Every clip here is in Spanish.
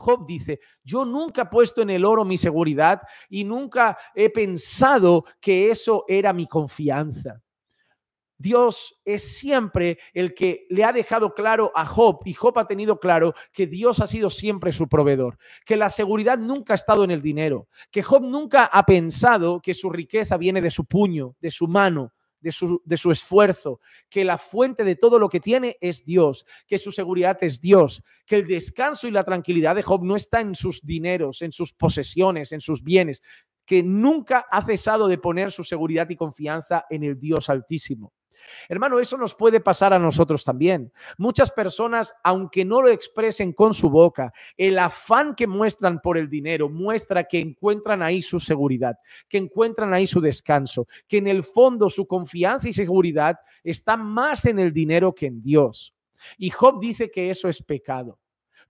Job dice, yo nunca he puesto en el oro mi seguridad y nunca he pensado que eso era mi confianza. Dios es siempre el que le ha dejado claro a Job, y Job ha tenido claro que Dios ha sido siempre su proveedor, que la seguridad nunca ha estado en el dinero, que Job nunca ha pensado que su riqueza viene de su puño, de su mano, de su, esfuerzo, que la fuente de todo lo que tiene es Dios, que su seguridad es Dios, que el descanso y la tranquilidad de Job no está en sus dineros, en sus posesiones, en sus bienes, que nunca ha cesado de poner su seguridad y confianza en el Dios Altísimo. Hermano, eso nos puede pasar a nosotros también. Muchas personas, aunque no lo expresen con su boca, el afán que muestran por el dinero muestra que encuentran ahí su seguridad, que encuentran ahí su descanso, que en el fondo su confianza y seguridad está más en el dinero que en Dios. Y Job dice que eso es pecado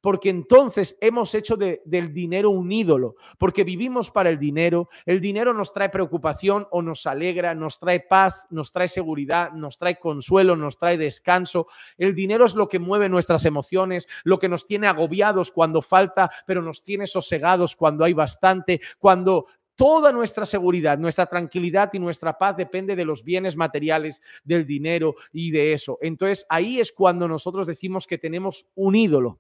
porque entonces hemos hecho del dinero un ídolo, porque vivimos para el dinero, el dinero nos trae preocupación o nos alegra, nos trae paz, nos trae seguridad, nos trae consuelo, nos trae descanso, el dinero es lo que mueve nuestras emociones, lo que nos tiene agobiados cuando falta, pero nos tiene sosegados cuando hay bastante, cuando Toda nuestra seguridad, nuestra tranquilidad y nuestra paz depende de los bienes materiales, del dinero y de eso. Entonces ahí es cuando nosotros decimos que tenemos un ídolo.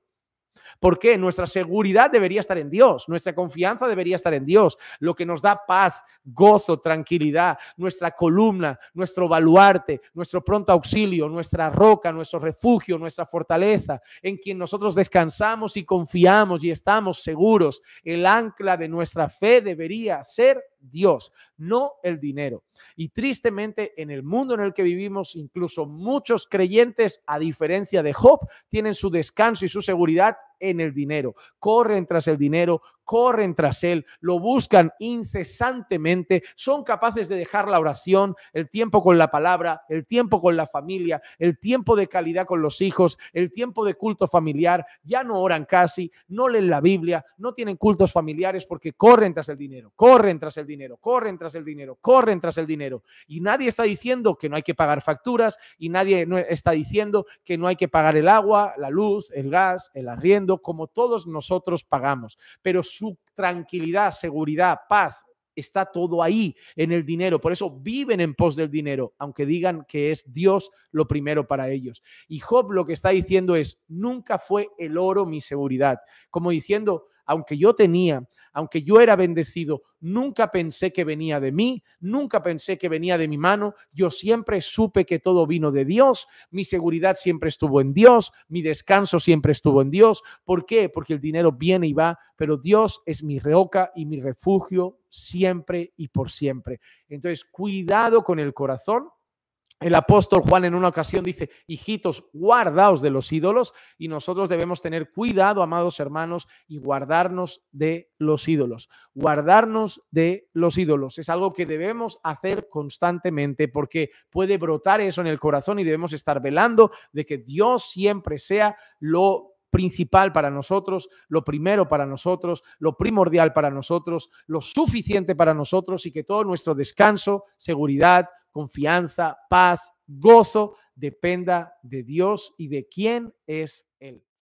¿Por qué? Nuestra seguridad debería estar en Dios, nuestra confianza debería estar en Dios, lo que nos da paz, gozo, tranquilidad, nuestra columna, nuestro baluarte, nuestro pronto auxilio, nuestra roca, nuestro refugio, nuestra fortaleza, en quien nosotros descansamos y confiamos y estamos seguros. El ancla de nuestra fe debería ser Dios, no el dinero. Y tristemente en el mundo en el que vivimos, incluso muchos creyentes, a diferencia de Job, tienen su descanso y su seguridad en el dinero. Corren tras el dinero, corren tras Él, lo buscan incesantemente, son capaces de dejar la oración, el tiempo con la palabra, el tiempo con la familia, el tiempo de calidad con los hijos, el tiempo de culto familiar, ya no oran casi, no leen la Biblia, no tienen cultos familiares porque corren tras el dinero, corren tras el dinero, corren tras el dinero, corren tras el dinero. Y nadie está diciendo que no hay que pagar facturas y nadie está diciendo que no hay que pagar el agua, la luz, el gas, el arriendo, como todos nosotros pagamos. Pero su tranquilidad, seguridad, paz. Está todo ahí en el dinero. Por eso viven en pos del dinero, aunque digan que es Dios lo primero para ellos. Y Job lo que está diciendo es, nunca fue el oro mi seguridad. Como diciendo, aunque yo tenía, aunque yo era bendecido, nunca pensé que venía de mí, nunca pensé que venía de mi mano, yo siempre supe que todo vino de Dios, mi seguridad siempre estuvo en Dios, mi descanso siempre estuvo en Dios. ¿Por qué? Porque el dinero viene y va, pero Dios es mi reoca y mi refugio siempre y por siempre. Entonces, cuidado con el corazón el apóstol Juan en una ocasión dice, hijitos, guardaos de los ídolos y nosotros debemos tener cuidado, amados hermanos, y guardarnos de los ídolos. Guardarnos de los ídolos es algo que debemos hacer constantemente porque puede brotar eso en el corazón y debemos estar velando de que Dios siempre sea lo principal para nosotros, lo primero para nosotros, lo primordial para nosotros, lo suficiente para nosotros y que todo nuestro descanso, seguridad, confianza, paz, gozo, dependa de Dios y de quién es Él.